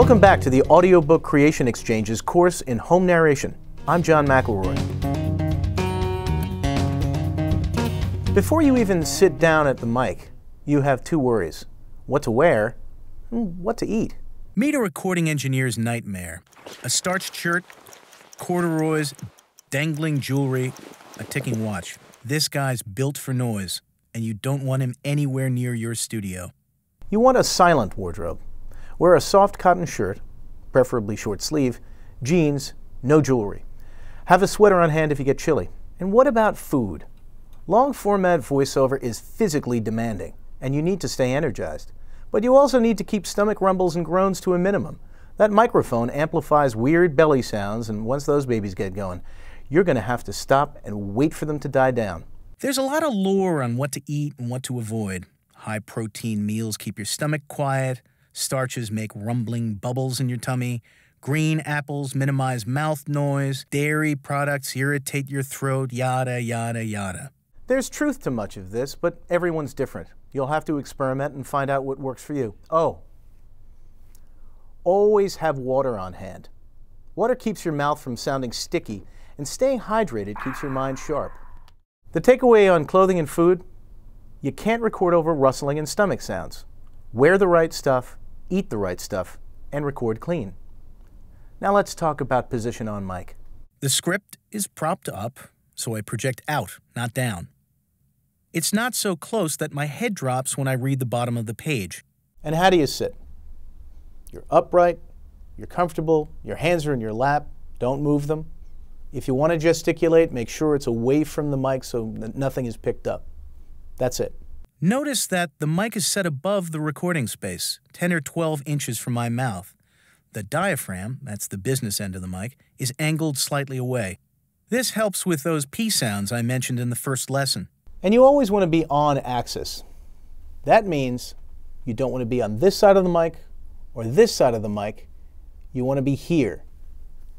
Welcome back to the Audiobook Creation Exchange's course in home narration. I'm John McElroy. Before you even sit down at the mic, you have two worries what to wear and what to eat. Meet a recording engineer's nightmare a starched shirt, corduroys, dangling jewelry, a ticking watch. This guy's built for noise, and you don't want him anywhere near your studio. You want a silent wardrobe. Wear a soft cotton shirt, preferably short sleeve, jeans, no jewelry. Have a sweater on hand if you get chilly. And what about food? Long format voiceover is physically demanding, and you need to stay energized. But you also need to keep stomach rumbles and groans to a minimum. That microphone amplifies weird belly sounds, and once those babies get going, you're going to have to stop and wait for them to die down. There's a lot of lore on what to eat and what to avoid. High protein meals keep your stomach quiet, Starches make rumbling bubbles in your tummy. Green apples minimize mouth noise. Dairy products irritate your throat, yada, yada, yada. There's truth to much of this, but everyone's different. You'll have to experiment and find out what works for you. Oh, always have water on hand. Water keeps your mouth from sounding sticky, and staying hydrated keeps your mind sharp. The takeaway on clothing and food you can't record over rustling and stomach sounds. Wear the right stuff eat the right stuff, and record clean. Now let's talk about position on mic. The script is propped up, so I project out, not down. It's not so close that my head drops when I read the bottom of the page. And how do you sit? You're upright, you're comfortable, your hands are in your lap, don't move them. If you want to gesticulate, make sure it's away from the mic so that nothing is picked up. That's it. Notice that the mic is set above the recording space, 10 or 12 inches from my mouth. The diaphragm, that's the business end of the mic, is angled slightly away. This helps with those P sounds I mentioned in the first lesson. And you always want to be on axis. That means you don't want to be on this side of the mic or this side of the mic. You want to be here,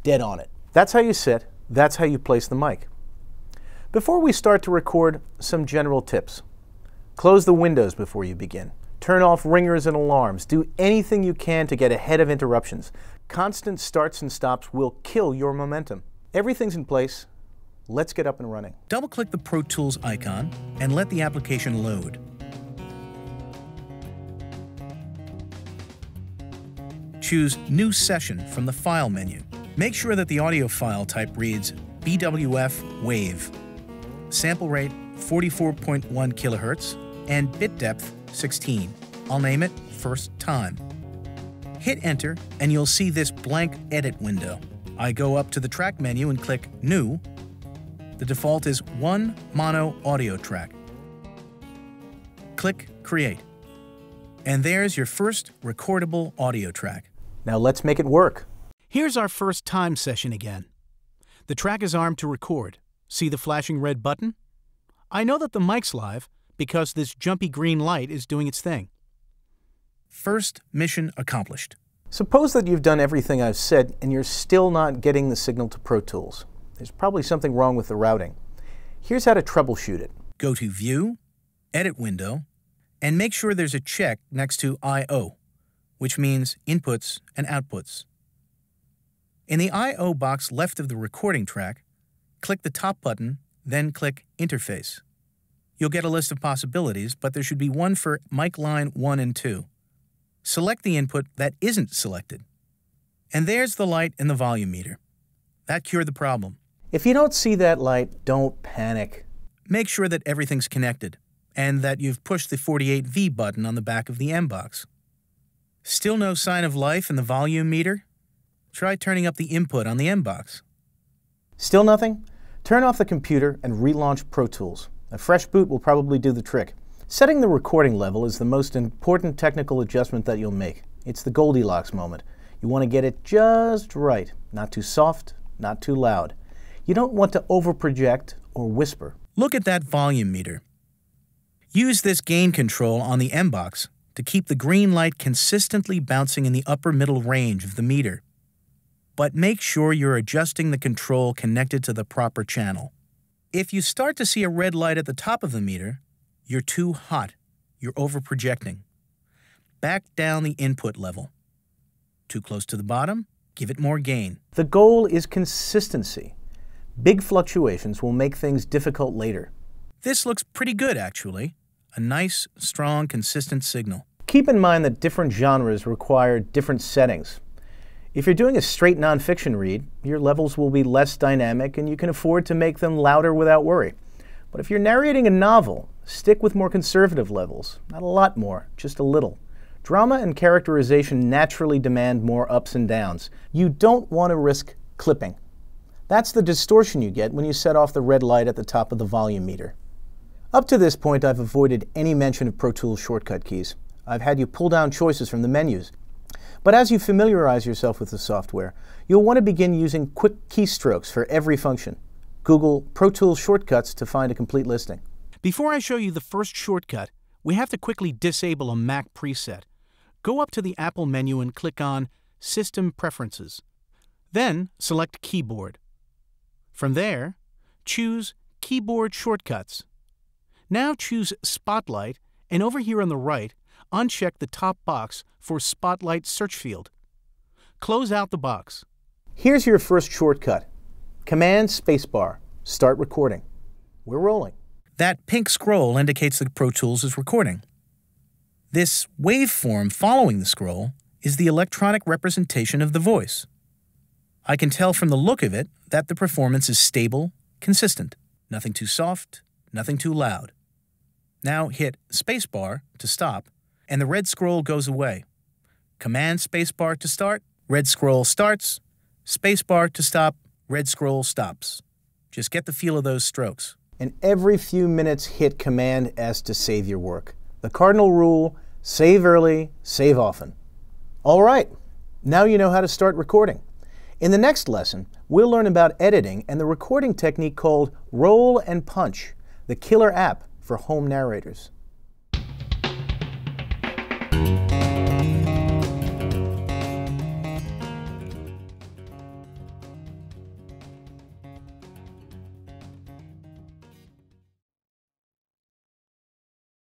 dead on it. That's how you sit. That's how you place the mic. Before we start to record, some general tips. Close the windows before you begin. Turn off ringers and alarms. Do anything you can to get ahead of interruptions. Constant starts and stops will kill your momentum. Everything's in place. Let's get up and running. Double-click the Pro Tools icon and let the application load. Choose New Session from the File menu. Make sure that the audio file type reads BWF WAVE. Sample rate 44.1 kilohertz, and bit depth 16. I'll name it First Time. Hit Enter, and you'll see this blank edit window. I go up to the track menu and click New. The default is one mono audio track. Click Create. And there's your first recordable audio track. Now let's make it work. Here's our first time session again. The track is armed to record. See the flashing red button? I know that the mic's live, because this jumpy green light is doing its thing. First mission accomplished. Suppose that you've done everything I've said and you're still not getting the signal to Pro Tools. There's probably something wrong with the routing. Here's how to troubleshoot it. Go to View, Edit Window, and make sure there's a check next to I.O., which means Inputs and Outputs. In the I.O. box left of the recording track, click the top button, then click Interface. You'll get a list of possibilities, but there should be one for mic line 1 and 2. Select the input that isn't selected. And there's the light in the volume meter. That cured the problem. If you don't see that light, don't panic. Make sure that everything's connected and that you've pushed the 48V button on the back of the M box. Still no sign of life in the volume meter? Try turning up the input on the M box. Still nothing? Turn off the computer and relaunch Pro Tools. A fresh boot will probably do the trick. Setting the recording level is the most important technical adjustment that you'll make. It's the Goldilocks moment. You want to get it just right, not too soft, not too loud. You don't want to overproject or whisper. Look at that volume meter. Use this gain control on the M-Box to keep the green light consistently bouncing in the upper middle range of the meter. But make sure you're adjusting the control connected to the proper channel. If you start to see a red light at the top of the meter, you're too hot. You're overprojecting. Back down the input level. Too close to the bottom, give it more gain. The goal is consistency. Big fluctuations will make things difficult later. This looks pretty good, actually. A nice, strong, consistent signal. Keep in mind that different genres require different settings. If you're doing a straight nonfiction read, your levels will be less dynamic and you can afford to make them louder without worry. But if you're narrating a novel, stick with more conservative levels. Not a lot more, just a little. Drama and characterization naturally demand more ups and downs. You don't want to risk clipping. That's the distortion you get when you set off the red light at the top of the volume meter. Up to this point, I've avoided any mention of Pro Tools shortcut keys. I've had you pull down choices from the menus, but as you familiarize yourself with the software, you'll want to begin using quick keystrokes for every function. Google Pro Tools shortcuts to find a complete listing. Before I show you the first shortcut, we have to quickly disable a Mac preset. Go up to the Apple menu and click on System Preferences. Then select Keyboard. From there, choose Keyboard Shortcuts. Now choose Spotlight, and over here on the right, uncheck the top box for Spotlight search field. Close out the box. Here's your first shortcut. Command spacebar. Start recording. We're rolling. That pink scroll indicates that Pro Tools is recording. This waveform following the scroll is the electronic representation of the voice. I can tell from the look of it that the performance is stable, consistent, nothing too soft, nothing too loud. Now hit spacebar to stop and the red scroll goes away. Command spacebar to start, red scroll starts, spacebar to stop, red scroll stops. Just get the feel of those strokes. And every few minutes hit Command S to save your work. The cardinal rule, save early, save often. All right, now you know how to start recording. In the next lesson, we'll learn about editing and the recording technique called roll and punch, the killer app for home narrators thank you